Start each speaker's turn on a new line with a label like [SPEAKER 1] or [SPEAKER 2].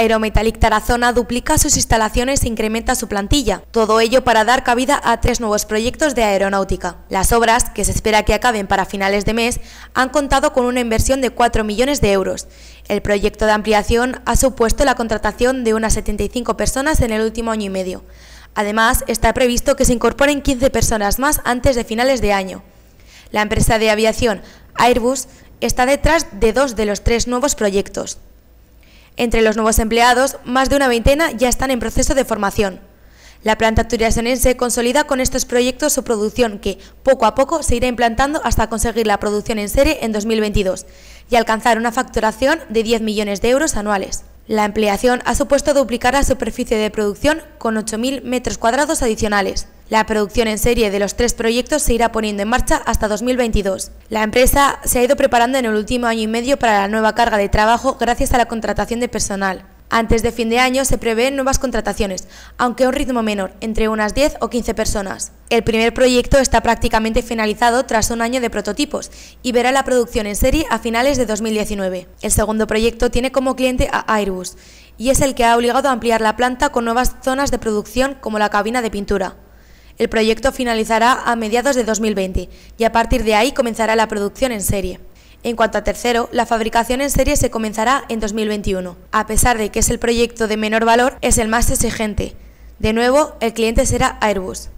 [SPEAKER 1] Aerometallic Tarazona duplica sus instalaciones e incrementa su plantilla, todo ello para dar cabida a tres nuevos proyectos de aeronáutica. Las obras, que se espera que acaben para finales de mes, han contado con una inversión de 4 millones de euros. El proyecto de ampliación ha supuesto la contratación de unas 75 personas en el último año y medio. Además, está previsto que se incorporen 15 personas más antes de finales de año. La empresa de aviación Airbus está detrás de dos de los tres nuevos proyectos. Entre los nuevos empleados, más de una veintena ya están en proceso de formación. La planta turiasonense consolida con estos proyectos su producción que, poco a poco, se irá implantando hasta conseguir la producción en serie en 2022 y alcanzar una facturación de 10 millones de euros anuales. La ampliación ha supuesto duplicar la superficie de producción con 8.000 metros cuadrados adicionales. La producción en serie de los tres proyectos se irá poniendo en marcha hasta 2022. La empresa se ha ido preparando en el último año y medio para la nueva carga de trabajo gracias a la contratación de personal. Antes de fin de año se prevén nuevas contrataciones, aunque a un ritmo menor, entre unas 10 o 15 personas. El primer proyecto está prácticamente finalizado tras un año de prototipos y verá la producción en serie a finales de 2019. El segundo proyecto tiene como cliente a Airbus y es el que ha obligado a ampliar la planta con nuevas zonas de producción como la cabina de pintura. El proyecto finalizará a mediados de 2020 y a partir de ahí comenzará la producción en serie. En cuanto a tercero, la fabricación en serie se comenzará en 2021. A pesar de que es el proyecto de menor valor, es el más exigente. De nuevo, el cliente será Airbus.